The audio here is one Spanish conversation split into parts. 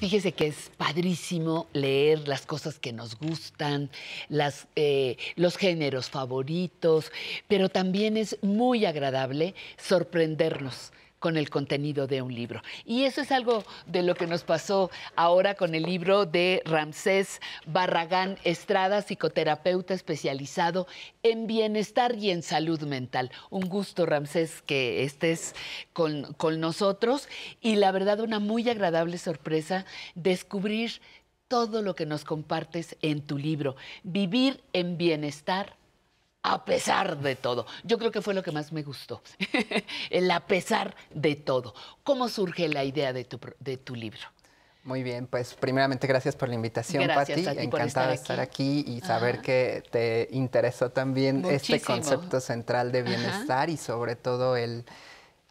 Fíjese que es padrísimo leer las cosas que nos gustan, las, eh, los géneros favoritos, pero también es muy agradable sorprendernos con el contenido de un libro. Y eso es algo de lo que nos pasó ahora con el libro de Ramsés Barragán Estrada, psicoterapeuta especializado en bienestar y en salud mental. Un gusto, Ramsés, que estés con, con nosotros y la verdad una muy agradable sorpresa descubrir todo lo que nos compartes en tu libro, Vivir en Bienestar a pesar de todo. Yo creo que fue lo que más me gustó, el a pesar de todo. ¿Cómo surge la idea de tu, libro? Muy bien, pues primeramente gracias por la invitación, gracias Pati. Encantada de estar aquí y saber que te interesó también este concepto central de bienestar y sobre todo el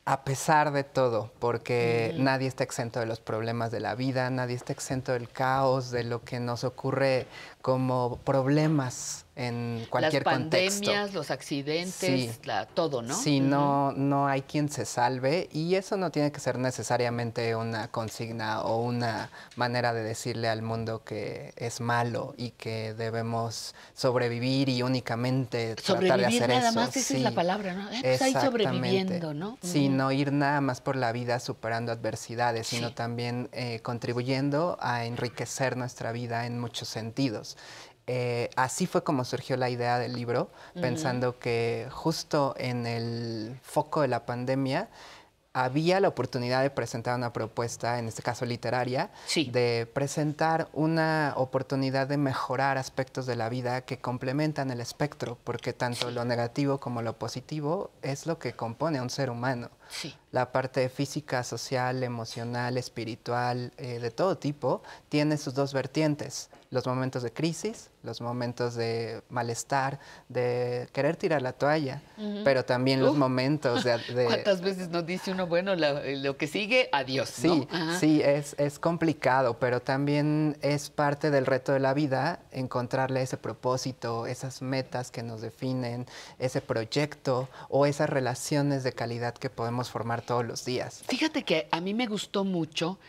a pesar de todo, porque mm. nadie está exento de los problemas de la vida, nadie está exento del caos, de lo que nos ocurre como problemas en cualquier Las pandemias, los accidentes, todo, ¿no? Sí, no, no hay quien se salve y eso no tiene que ser necesariamente una consigna o una manera de decirle al mundo que es malo y que debemos sobrevivir y únicamente tratar de hacer nada más, esa es la palabra, ¿no? Eh, ahí sobreviviendo, ¿no? Sí, no ir nada más por la vida superando adversidades, sino también eh, contribuyendo a enriquecer nuestra vida en muchos sentidos. Eh, así fue como surgió la idea del libro, pensando que justo en el foco de la pandemia había la oportunidad de presentar una propuesta, en este caso literaria, de presentar una oportunidad de mejorar aspectos de la vida que complementan el espectro, porque tanto lo negativo como lo positivo es lo que compone a un ser humano. La parte física, social, emocional, espiritual, eh, de todo tipo, tiene sus dos vertientes los momentos de crisis, los momentos de malestar, de querer tirar la toalla, pero también los momentos de, ¿Cuántas veces nos dice uno, bueno, lo que sigue, adiós? Sí, sí, es, es complicado, pero también es parte del reto de la vida encontrarle ese propósito, esas metas que nos definen, ese proyecto o esas relaciones de calidad que podemos formar todos los días. Fíjate que a mí me gustó mucho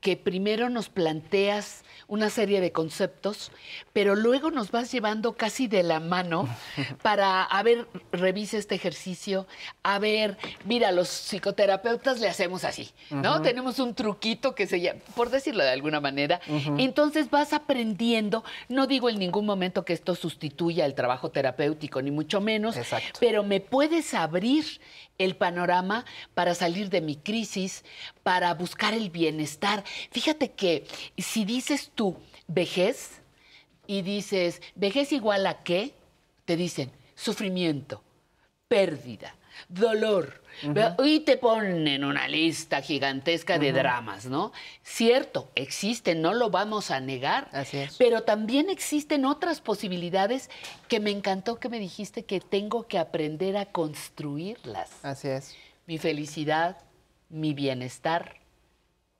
que primero nos planteas una serie de conceptos, pero luego nos vas llevando casi de la mano para, a ver, revise este ejercicio, a ver, mira, los psicoterapeutas le hacemos así, ¿no? Tenemos un truquito que se llama, por decirlo de alguna manera. Entonces vas aprendiendo, no digo en ningún momento que esto sustituya el trabajo terapéutico, ni mucho menos, pero me puedes abrir el panorama para salir de mi crisis, para buscar el bienestar. Fíjate que si dices tú vejez y dices, vejez igual a qué, te dicen sufrimiento, pérdida, dolor. Y te ponen una lista gigantesca de dramas, ¿no? Cierto, existen, no lo vamos a negar, pero también existen otras posibilidades que me encantó que me dijiste que tengo que aprender a construirlas. Así es. Mi felicidad, mi bienestar,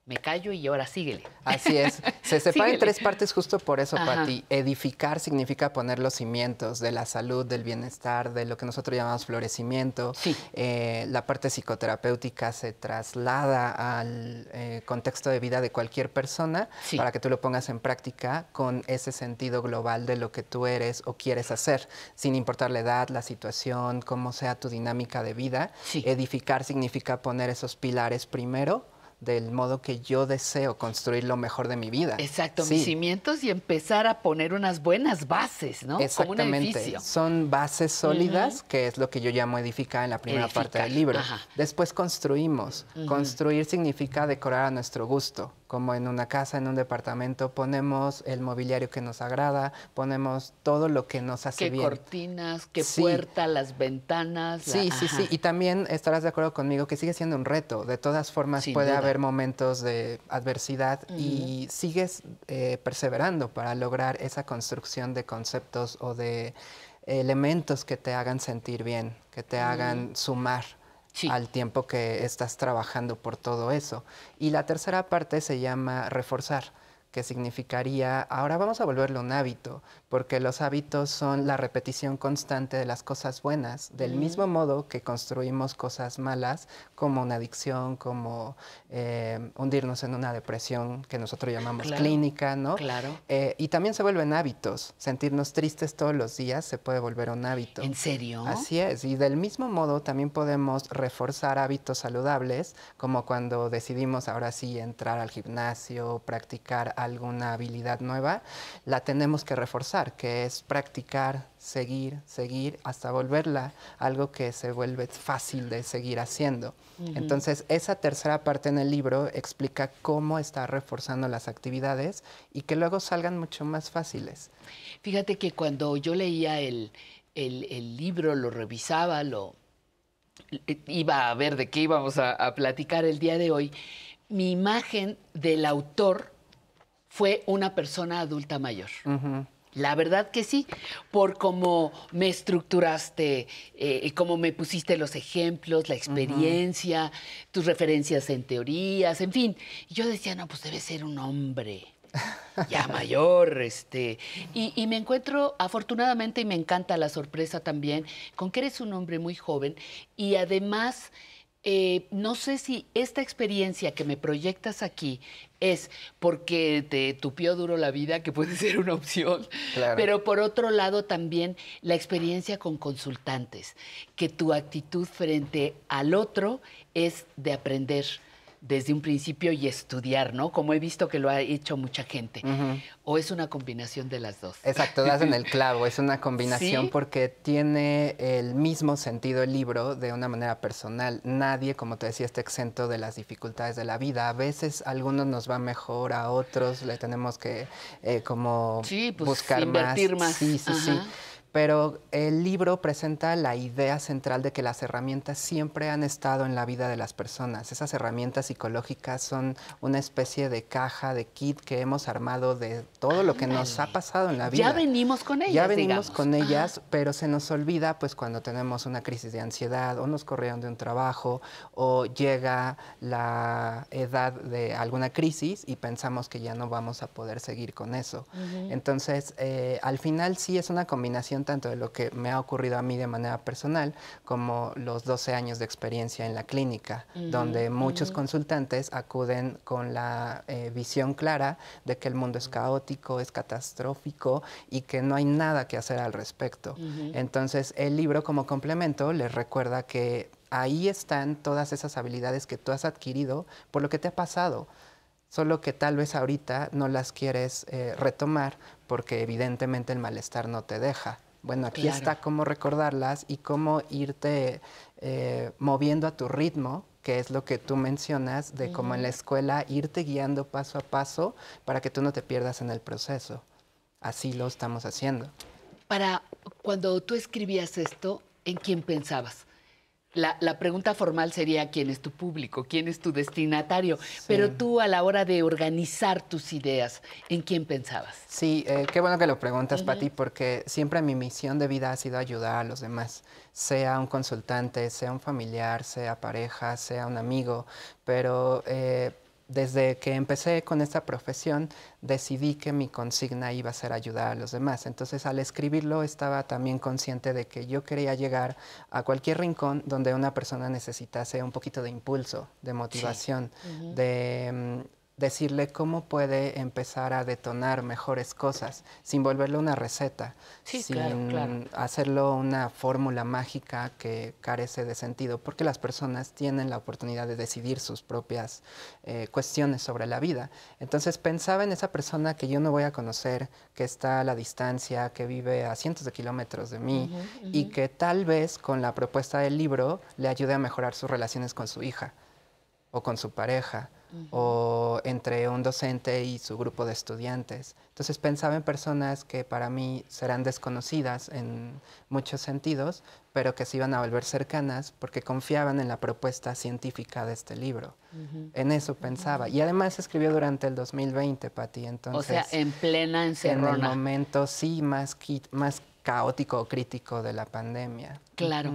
me callo y ahora síguele. Así es. Se separa en tres partes justo por eso, Pati. Edificar significa poner los cimientos de la salud, del bienestar, de lo que nosotros llamamos florecimiento. Eh, la parte psicoterapéutica se traslada al eh, contexto de vida de cualquier persona para que tú lo pongas en práctica con ese sentido global de lo que tú eres o quieres hacer, sin importar la edad, la situación, cómo sea tu dinámica de vida. Edificar significa poner esos pilares primero del modo que yo deseo construir lo mejor de mi vida. Exacto, mis cimientos y empezar a poner unas buenas bases, ¿no? Exactamente. un edificio. Son bases sólidas, que es lo que yo llamo edificar en la primera parte del libro. Después construimos. Construir significa decorar a nuestro gusto como en una casa, en un departamento, ponemos el mobiliario que nos agrada, ponemos todo lo que nos hace bien. Qué cortinas, qué puerta, las ventanas. Sí, sí, sí. Y también estarás de acuerdo conmigo que sigue siendo un reto. De todas formas puede haber momentos de adversidad y sigues eh, perseverando para lograr esa construcción de conceptos o de elementos que te hagan sentir bien, que te mm. hagan sumar al tiempo que estás trabajando por todo eso. Y la tercera parte se llama reforzar que significaría, ahora vamos a volverlo un hábito, porque los hábitos son la repetición constante de las cosas buenas, del mismo modo que construimos cosas malas, como una adicción, como eh, hundirnos en una depresión que nosotros llamamos clínica, ¿no? Claro. Eh, y también se vuelven hábitos, sentirnos tristes todos los días se puede volver un hábito. ¿En serio? Así es, y del mismo modo también podemos reforzar hábitos saludables, como cuando decidimos ahora sí entrar al gimnasio, practicar alguna habilidad nueva, la tenemos que reforzar, que es practicar, seguir, seguir, hasta volverla algo que se vuelve fácil de seguir haciendo. Entonces, esa tercera parte en el libro explica cómo está reforzando las actividades y que luego salgan mucho más fáciles. Fíjate que cuando yo leía el, libro, lo revisaba, lo eh, iba a ver de qué íbamos a, a platicar el día de hoy, mi imagen del autor fue una persona adulta mayor. La verdad que sí, por cómo me estructuraste, eh, cómo me pusiste los ejemplos, la experiencia, tus referencias en teorías, en fin. yo decía, no, pues debe ser un hombre ya mayor, este. y, me encuentro, afortunadamente, y me encanta la sorpresa también, con que eres un hombre muy joven y además eh, no sé si esta experiencia que me proyectas aquí es porque te tupió duro la vida, que puede ser una opción, pero por otro lado también la experiencia con consultantes, que tu actitud frente al otro es de aprender desde un principio y estudiar, ¿no? Como he visto que lo ha hecho mucha gente. ¿O es una combinación de las dos? Exacto, das en el clavo, es una combinación porque tiene el mismo sentido el libro de una manera personal. Nadie, como te decía, está exento de las dificultades de la vida. A veces a algunos nos va mejor, a otros le tenemos que eh, como sí, pues, buscar invertir más. Sí, sí, sí pero el libro presenta la idea central de que las herramientas siempre han estado en la vida de las personas. Esas herramientas psicológicas son una especie de caja, de kit que hemos armado de todo lo que nos ha pasado en la vida. Ya venimos con ellas. Ya venimos con ellas, pero se nos olvida pues cuando tenemos una crisis de ansiedad o nos corrieron de un trabajo o llega la edad de alguna crisis y pensamos que ya no vamos a poder seguir con eso. Entonces, eh, al final sí es una combinación tanto de lo que me ha ocurrido a mí de manera personal como los 12 años de experiencia en la clínica, donde muchos consultantes acuden con la eh, visión clara de que el mundo es caótico, es catastrófico y que no hay nada que hacer al respecto. Entonces, el libro como complemento les recuerda que ahí están todas esas habilidades que tú has adquirido por lo que te ha pasado solo que tal vez ahorita no las quieres eh, retomar porque evidentemente el malestar no te deja. Bueno, aquí está cómo recordarlas y cómo irte eh, moviendo a tu ritmo que es lo que tú mencionas, de cómo en la escuela irte guiando paso a paso para que tú no te pierdas en el proceso. Así lo estamos haciendo. Para cuando tú escribías esto, ¿en quién pensabas? La, pregunta formal sería quién es tu público, quién es tu destinatario, pero tú a la hora de organizar tus ideas, ¿en quién pensabas? Sí, eh, qué bueno que lo preguntas, Pati, porque siempre mi misión de vida ha sido ayudar a los demás, sea un consultante, sea un familiar, sea pareja, sea un amigo, pero... Eh, desde que empecé con esta profesión decidí que mi consigna iba a ser ayudar a los demás. Entonces al escribirlo estaba también consciente de que yo quería llegar a cualquier rincón donde una persona necesitase un poquito de impulso, de motivación, de decirle cómo puede empezar a detonar mejores cosas, sin volverlo una receta, sin hacerlo una fórmula mágica que carece de sentido, porque las personas tienen la oportunidad de decidir sus propias eh, cuestiones sobre la vida. Entonces pensaba en esa persona que yo no voy a conocer, que está a la distancia, que vive a cientos de kilómetros de mí y que tal vez con la propuesta del libro le ayude a mejorar sus relaciones con su hija o con su pareja o entre un docente y su grupo de estudiantes. Entonces pensaba en personas que para mí serán desconocidas en muchos sentidos, pero que se iban a volver cercanas porque confiaban en la propuesta científica de este libro. En eso pensaba. Y además escribió durante el 2020, ti entonces... O sea, en plena encerrona. En el momento, sí, más, más caótico o crítico de la pandemia. Claro.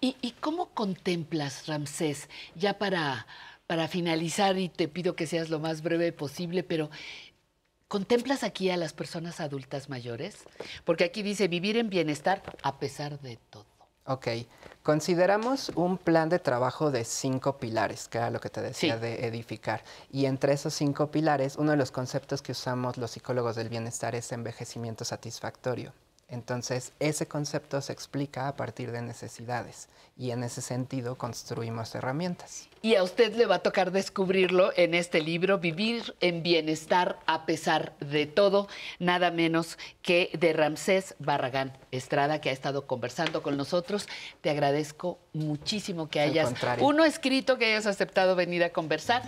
¿Y, ¿Y, cómo contemplas, Ramsés, ya para, para finalizar, y te pido que seas lo más breve posible, pero ¿contemplas aquí a las personas adultas mayores? Porque aquí dice vivir en bienestar a pesar de todo. Ok, consideramos un plan de trabajo de cinco pilares, que era lo que te decía de edificar. Y entre esos cinco pilares, uno de los conceptos que usamos los psicólogos del bienestar es envejecimiento satisfactorio. Entonces, ese concepto se explica a partir de necesidades y en ese sentido construimos herramientas. Y a usted le va a tocar descubrirlo en este libro, Vivir en Bienestar a pesar de todo, nada menos que de Ramsés Barragán Estrada, que ha estado conversando con nosotros. Te agradezco muchísimo que hayas, uno, escrito, que hayas aceptado venir a conversar.